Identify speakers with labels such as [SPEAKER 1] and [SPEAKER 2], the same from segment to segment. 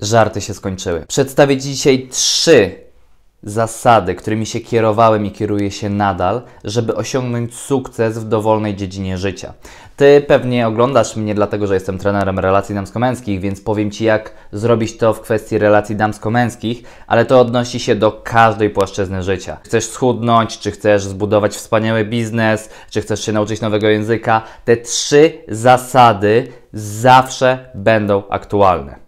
[SPEAKER 1] żarty się skończyły. Przedstawię Ci dzisiaj trzy zasady, którymi się kierowałem i kieruję się nadal, żeby osiągnąć sukces w dowolnej dziedzinie życia. Ty pewnie oglądasz mnie dlatego, że jestem trenerem relacji damsko-męskich, więc powiem Ci jak zrobić to w kwestii relacji damsko-męskich, ale to odnosi się do każdej płaszczyzny życia. Chcesz schudnąć, czy chcesz zbudować wspaniały biznes, czy chcesz się nauczyć nowego języka, te trzy zasady zawsze będą aktualne.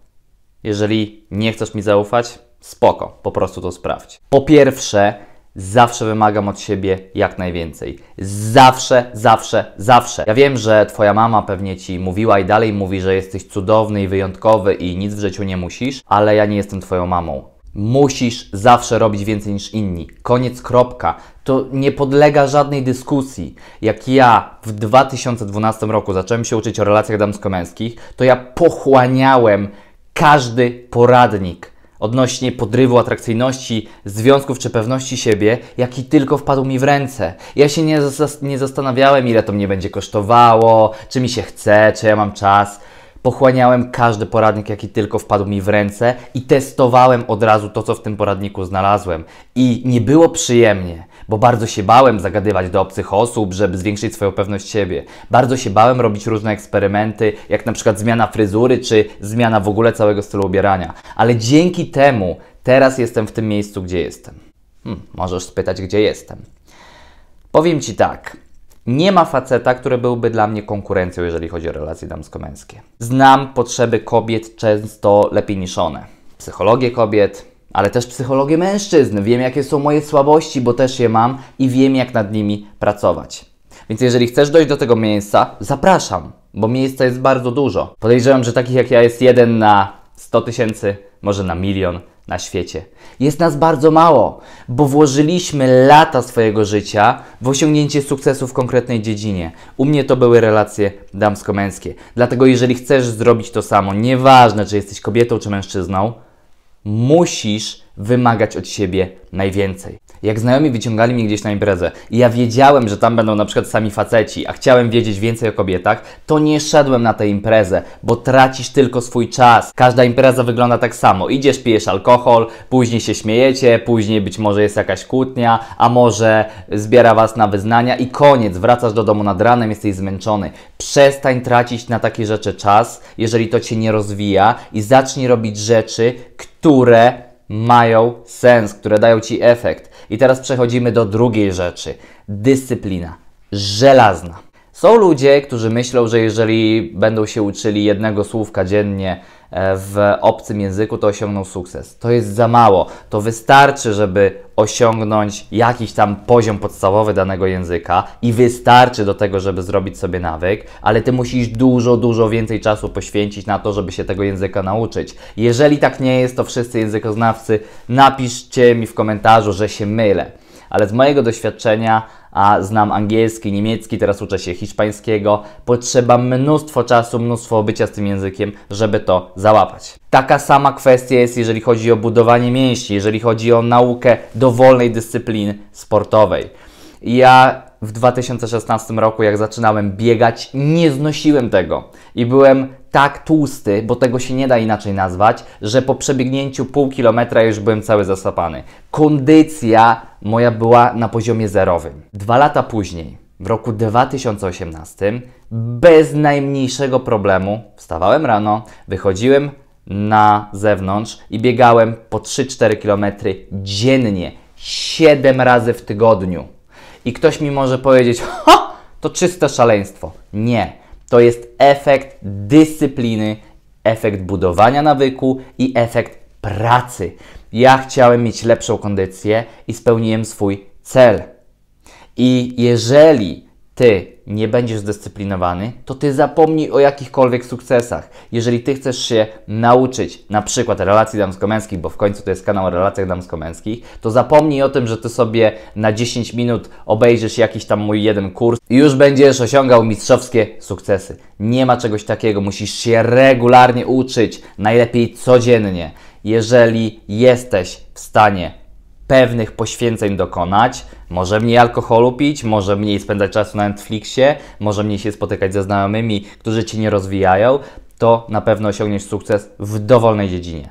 [SPEAKER 1] Jeżeli nie chcesz mi zaufać, spoko, po prostu to sprawdź. Po pierwsze, zawsze wymagam od siebie jak najwięcej. Zawsze, zawsze, zawsze. Ja wiem, że Twoja mama pewnie Ci mówiła i dalej mówi, że jesteś cudowny i wyjątkowy i nic w życiu nie musisz, ale ja nie jestem Twoją mamą. Musisz zawsze robić więcej niż inni. Koniec, kropka. To nie podlega żadnej dyskusji. Jak ja w 2012 roku zacząłem się uczyć o relacjach damsko-męskich, to ja pochłaniałem każdy poradnik odnośnie podrywu atrakcyjności, związków czy pewności siebie, jaki tylko wpadł mi w ręce. Ja się nie, zas nie zastanawiałem, ile to mnie będzie kosztowało, czy mi się chce, czy ja mam czas. Pochłaniałem każdy poradnik, jaki tylko wpadł mi w ręce i testowałem od razu to, co w tym poradniku znalazłem. I nie było przyjemnie, bo bardzo się bałem zagadywać do obcych osób, żeby zwiększyć swoją pewność siebie. Bardzo się bałem robić różne eksperymenty, jak na przykład zmiana fryzury, czy zmiana w ogóle całego stylu ubierania. Ale dzięki temu teraz jestem w tym miejscu, gdzie jestem. Hmm, możesz spytać, gdzie jestem. Powiem Ci tak. Nie ma faceta, który byłby dla mnie konkurencją, jeżeli chodzi o relacje damsko-męskie. Znam potrzeby kobiet często lepiej niż one. Psychologię kobiet, ale też psychologię mężczyzn. Wiem, jakie są moje słabości, bo też je mam i wiem, jak nad nimi pracować. Więc jeżeli chcesz dojść do tego miejsca, zapraszam, bo miejsca jest bardzo dużo. Podejrzewam, że takich jak ja jest jeden na 100 tysięcy, może na milion, na świecie. Jest nas bardzo mało, bo włożyliśmy lata swojego życia w osiągnięcie sukcesu w konkretnej dziedzinie. U mnie to były relacje damsko-męskie. Dlatego jeżeli chcesz zrobić to samo, nieważne czy jesteś kobietą czy mężczyzną, musisz wymagać od siebie najwięcej. Jak znajomi wyciągali mnie gdzieś na imprezę i ja wiedziałem, że tam będą na przykład sami faceci, a chciałem wiedzieć więcej o kobietach, to nie szedłem na tę imprezę, bo tracisz tylko swój czas. Każda impreza wygląda tak samo. Idziesz, pijesz alkohol, później się śmiejecie, później być może jest jakaś kłótnia, a może zbiera was na wyznania i koniec, wracasz do domu nad ranem, jesteś zmęczony. Przestań tracić na takie rzeczy czas, jeżeli to cię nie rozwija i zacznij robić rzeczy, które które mają sens, które dają Ci efekt. I teraz przechodzimy do drugiej rzeczy. Dyscyplina. Żelazna. Są ludzie, którzy myślą, że jeżeli będą się uczyli jednego słówka dziennie e, w obcym języku, to osiągną sukces. To jest za mało. To wystarczy, żeby osiągnąć jakiś tam poziom podstawowy danego języka i wystarczy do tego, żeby zrobić sobie nawyk, ale ty musisz dużo, dużo więcej czasu poświęcić na to, żeby się tego języka nauczyć. Jeżeli tak nie jest, to wszyscy językoznawcy napiszcie mi w komentarzu, że się mylę ale z mojego doświadczenia, a znam angielski, niemiecki, teraz uczę się hiszpańskiego, potrzeba mnóstwo czasu, mnóstwo bycia z tym językiem, żeby to załapać. Taka sama kwestia jest, jeżeli chodzi o budowanie mięśni, jeżeli chodzi o naukę dowolnej dyscypliny sportowej. Ja w 2016 roku, jak zaczynałem biegać, nie znosiłem tego i byłem tak tłusty, bo tego się nie da inaczej nazwać, że po przebiegnięciu pół kilometra już byłem cały zasapany. Kondycja moja była na poziomie zerowym. Dwa lata później, w roku 2018, bez najmniejszego problemu wstawałem rano, wychodziłem na zewnątrz i biegałem po 3-4 km dziennie, 7 razy w tygodniu i ktoś mi może powiedzieć, ha, to czyste szaleństwo. Nie. To jest efekt dyscypliny, efekt budowania nawyku i efekt pracy. Ja chciałem mieć lepszą kondycję i spełniłem swój cel. I jeżeli ty nie będziesz zdyscyplinowany, to ty zapomnij o jakichkolwiek sukcesach. Jeżeli ty chcesz się nauczyć na przykład relacji damsko-męskich, bo w końcu to jest kanał o relacjach damsko-męskich, to zapomnij o tym, że ty sobie na 10 minut obejrzysz jakiś tam mój jeden kurs i już będziesz osiągał mistrzowskie sukcesy. Nie ma czegoś takiego, musisz się regularnie uczyć, najlepiej codziennie. Jeżeli jesteś w stanie pewnych poświęceń dokonać. Może mniej alkoholu pić, może mniej spędzać czasu na Netflixie, może mniej się spotykać ze znajomymi, którzy cię nie rozwijają, to na pewno osiągniesz sukces w dowolnej dziedzinie.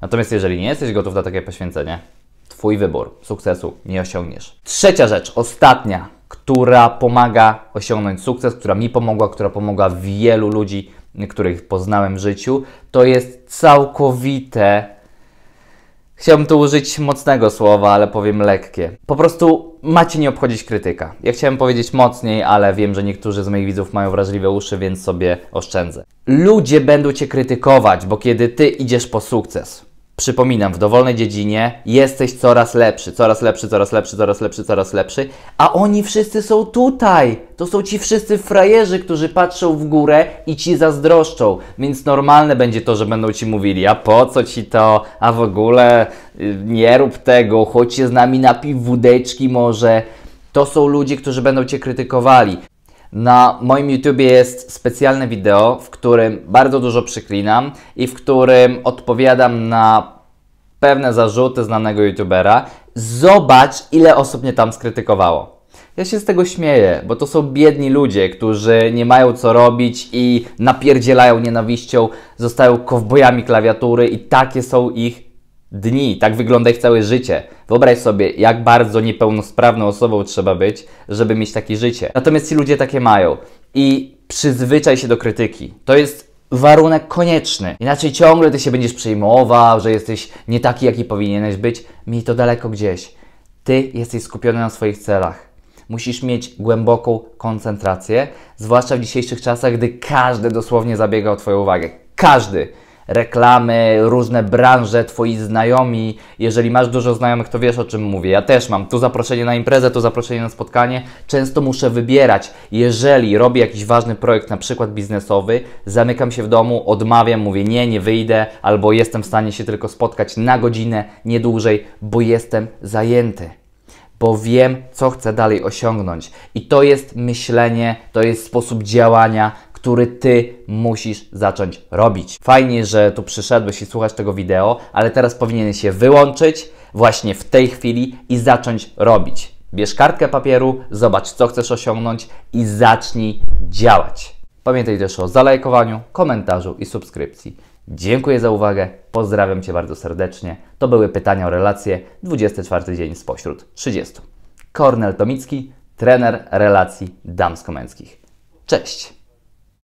[SPEAKER 1] Natomiast jeżeli nie jesteś gotów na takie poświęcenie, Twój wybór, sukcesu nie osiągniesz. Trzecia rzecz, ostatnia, która pomaga osiągnąć sukces, która mi pomogła, która pomogła wielu ludzi, których poznałem w życiu, to jest całkowite Chciałbym tu użyć mocnego słowa, ale powiem lekkie. Po prostu macie nie obchodzić krytyka. Ja chciałem powiedzieć mocniej, ale wiem, że niektórzy z moich widzów mają wrażliwe uszy, więc sobie oszczędzę. Ludzie będą cię krytykować, bo kiedy ty idziesz po sukces, Przypominam, w dowolnej dziedzinie jesteś coraz lepszy, coraz lepszy, coraz lepszy, coraz lepszy, coraz lepszy, a oni wszyscy są tutaj. To są ci wszyscy frajerzy, którzy patrzą w górę i ci zazdroszczą. Więc normalne będzie to, że będą ci mówili: A po co ci to? A w ogóle y, nie rób tego, chodź się z nami napij wódeczki może. To są ludzie, którzy będą cię krytykowali. Na moim YouTubie jest specjalne wideo, w którym bardzo dużo przyklinam i w którym odpowiadam na pewne zarzuty znanego YouTubera. Zobacz, ile osób mnie tam skrytykowało. Ja się z tego śmieję, bo to są biedni ludzie, którzy nie mają co robić i napierdzielają nienawiścią, zostają kowbojami klawiatury i takie są ich dni, tak wygląda ich całe życie. Wyobraź sobie, jak bardzo niepełnosprawną osobą trzeba być, żeby mieć takie życie. Natomiast ci ludzie takie mają i przyzwyczaj się do krytyki. To jest warunek konieczny. Inaczej ciągle ty się będziesz przejmował, że jesteś nie taki, jaki powinieneś być. Miej to daleko gdzieś. Ty jesteś skupiony na swoich celach. Musisz mieć głęboką koncentrację, zwłaszcza w dzisiejszych czasach, gdy każdy dosłownie zabiega o Twoją uwagę. Każdy reklamy, różne branże, twoi znajomi. Jeżeli masz dużo znajomych, to wiesz o czym mówię. Ja też mam tu zaproszenie na imprezę, tu zaproszenie na spotkanie. Często muszę wybierać. Jeżeli robię jakiś ważny projekt, na przykład biznesowy, zamykam się w domu, odmawiam, mówię nie, nie wyjdę, albo jestem w stanie się tylko spotkać na godzinę, nie dłużej, bo jestem zajęty bo wiem, co chcę dalej osiągnąć. I to jest myślenie, to jest sposób działania, który ty musisz zacząć robić. Fajnie, że tu przyszedłeś i słuchasz tego wideo, ale teraz powinieneś się wyłączyć właśnie w tej chwili i zacząć robić. Bierz kartkę papieru, zobacz co chcesz osiągnąć i zacznij działać. Pamiętaj też o zalajkowaniu, komentarzu i subskrypcji. Dziękuję za uwagę, pozdrawiam Cię bardzo serdecznie. To były pytania o relacje, 24 dzień spośród 30. Kornel Tomicki, trener relacji damsko-męskich. Cześć!